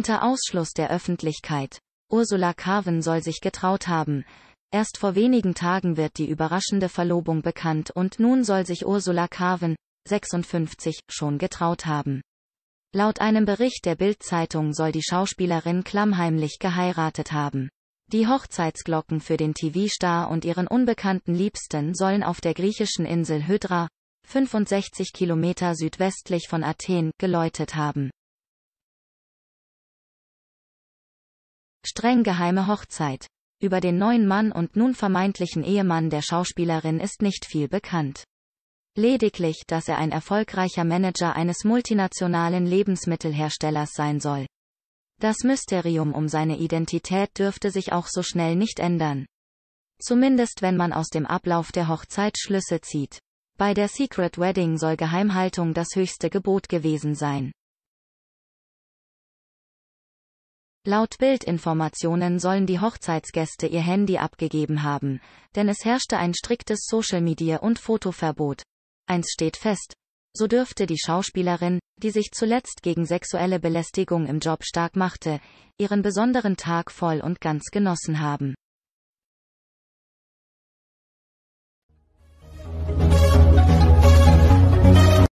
Unter Ausschluss der Öffentlichkeit. Ursula Carven soll sich getraut haben. Erst vor wenigen Tagen wird die überraschende Verlobung bekannt und nun soll sich Ursula Carven, 56, schon getraut haben. Laut einem Bericht der Bild-Zeitung soll die Schauspielerin klammheimlich geheiratet haben. Die Hochzeitsglocken für den TV-Star und ihren unbekannten Liebsten sollen auf der griechischen Insel Hydra, 65 Kilometer südwestlich von Athen, geläutet haben. Streng geheime Hochzeit. Über den neuen Mann und nun vermeintlichen Ehemann der Schauspielerin ist nicht viel bekannt. Lediglich, dass er ein erfolgreicher Manager eines multinationalen Lebensmittelherstellers sein soll. Das Mysterium um seine Identität dürfte sich auch so schnell nicht ändern. Zumindest wenn man aus dem Ablauf der Hochzeit Schlüsse zieht. Bei der Secret Wedding soll Geheimhaltung das höchste Gebot gewesen sein. Laut Bildinformationen sollen die Hochzeitsgäste ihr Handy abgegeben haben, denn es herrschte ein striktes Social Media und Fotoverbot. Eins steht fest. So dürfte die Schauspielerin, die sich zuletzt gegen sexuelle Belästigung im Job stark machte, ihren besonderen Tag voll und ganz genossen haben.